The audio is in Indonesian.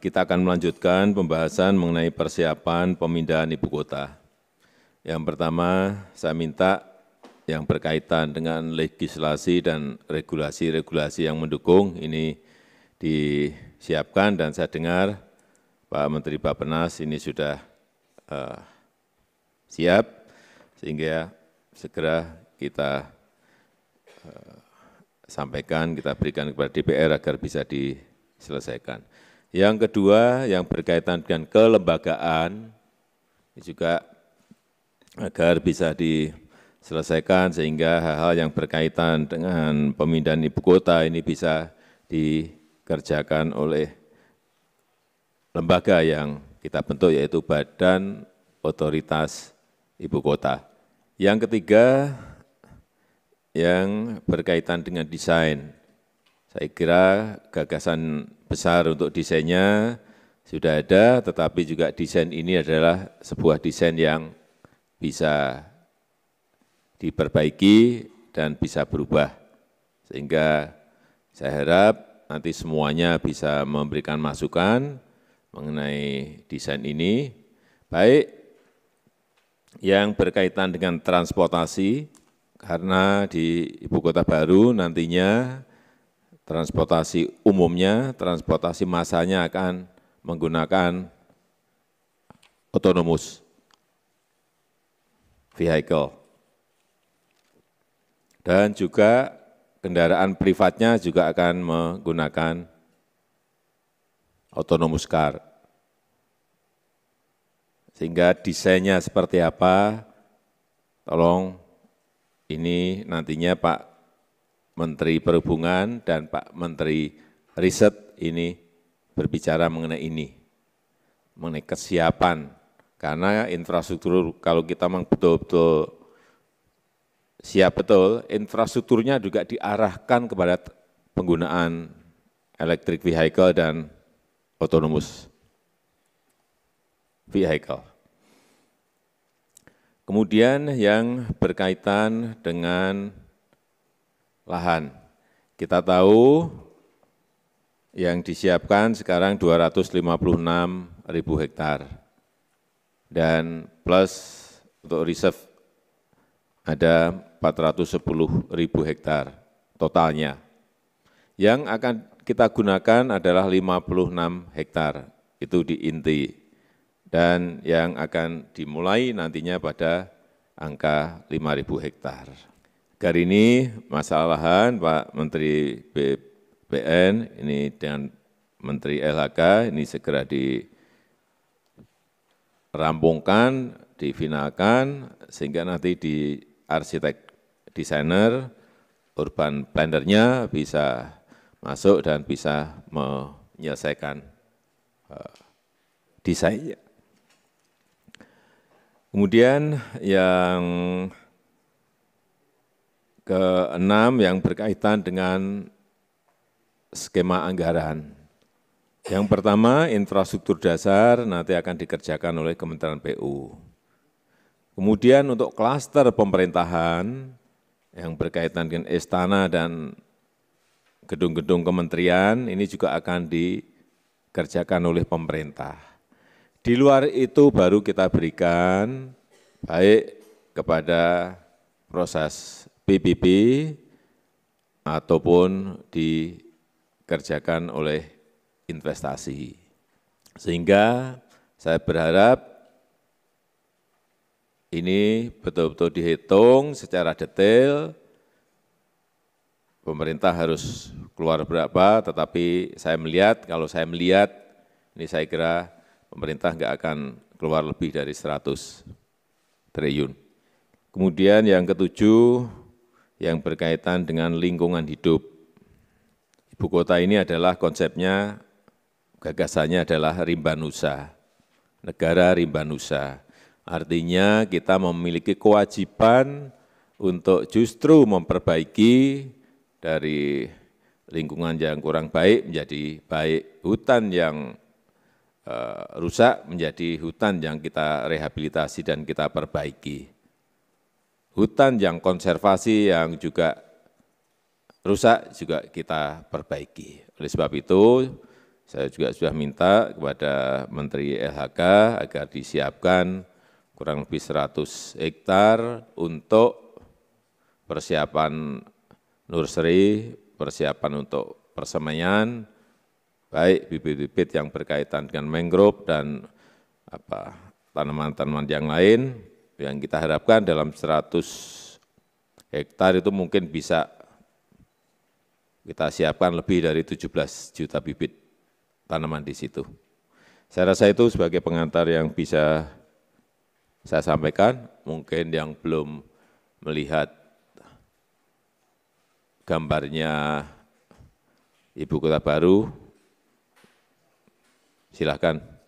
kita akan melanjutkan pembahasan mengenai persiapan pemindahan ibu kota. Yang pertama, saya minta yang berkaitan dengan legislasi dan regulasi-regulasi yang mendukung ini disiapkan dan saya dengar Pak Menteri Bapenas ini sudah uh, siap sehingga segera kita uh, sampaikan, kita berikan kepada DPR agar bisa diselesaikan. Yang kedua, yang berkaitan dengan kelembagaan, juga agar bisa diselesaikan sehingga hal-hal yang berkaitan dengan pemindahan ibu kota ini bisa dikerjakan oleh lembaga yang kita bentuk yaitu Badan Otoritas Ibu Kota. Yang ketiga, yang berkaitan dengan desain saya kira gagasan besar untuk desainnya sudah ada, tetapi juga desain ini adalah sebuah desain yang bisa diperbaiki dan bisa berubah. Sehingga saya harap nanti semuanya bisa memberikan masukan mengenai desain ini, baik yang berkaitan dengan transportasi, karena di Ibu Kota Baru nantinya transportasi umumnya, transportasi masanya akan menggunakan autonomous vehicle. Dan juga kendaraan privatnya juga akan menggunakan autonomous car. Sehingga desainnya seperti apa, tolong ini nantinya Pak Menteri Perhubungan dan Pak Menteri Riset ini berbicara mengenai ini, mengenai kesiapan. Karena infrastruktur kalau kita memang betul-betul siap betul, infrastrukturnya juga diarahkan kepada penggunaan electric vehicle dan autonomous vehicle. Kemudian yang berkaitan dengan lahan. Kita tahu yang disiapkan sekarang 256 ribu hektar dan plus untuk reserve ada 410 ribu hektar totalnya. Yang akan kita gunakan adalah 56 hektar itu di inti dan yang akan dimulai nantinya pada angka 5.000 hektar. Kali ini masalah lahan Pak Menteri BPN ini dengan Menteri LHK ini segera dirampungkan, difinalkan sehingga nanti di arsitek desainer urban plannernya bisa masuk dan bisa menyelesaikan eh, desainnya. Kemudian yang keenam yang berkaitan dengan skema anggaran. Yang pertama, infrastruktur dasar nanti akan dikerjakan oleh Kementerian PU. Kemudian untuk klaster pemerintahan yang berkaitan dengan istana dan gedung-gedung kementerian, ini juga akan dikerjakan oleh pemerintah. Di luar itu baru kita berikan baik kepada proses pbb ataupun dikerjakan oleh investasi. Sehingga saya berharap ini betul-betul dihitung secara detail, pemerintah harus keluar berapa, tetapi saya melihat, kalau saya melihat, ini saya kira pemerintah enggak akan keluar lebih dari 100 triliun. Kemudian yang ketujuh, yang berkaitan dengan lingkungan hidup. Ibu kota ini adalah konsepnya, gagasannya adalah rimba nusa, negara rimba nusa. Artinya kita memiliki kewajiban untuk justru memperbaiki dari lingkungan yang kurang baik menjadi baik, hutan yang eh, rusak menjadi hutan yang kita rehabilitasi dan kita perbaiki hutan yang konservasi yang juga rusak juga kita perbaiki. Oleh sebab itu, saya juga sudah minta kepada Menteri LHK agar disiapkan kurang lebih 100 hektar untuk persiapan nursery, persiapan untuk persemaian, baik bibit-bibit yang berkaitan dengan mangrove dan apa tanaman-tanaman yang lain yang kita harapkan dalam 100 hektar itu mungkin bisa kita siapkan lebih dari 17 juta bibit tanaman di situ. Saya rasa itu sebagai pengantar yang bisa saya sampaikan, mungkin yang belum melihat gambarnya Ibu Kota Baru, silahkan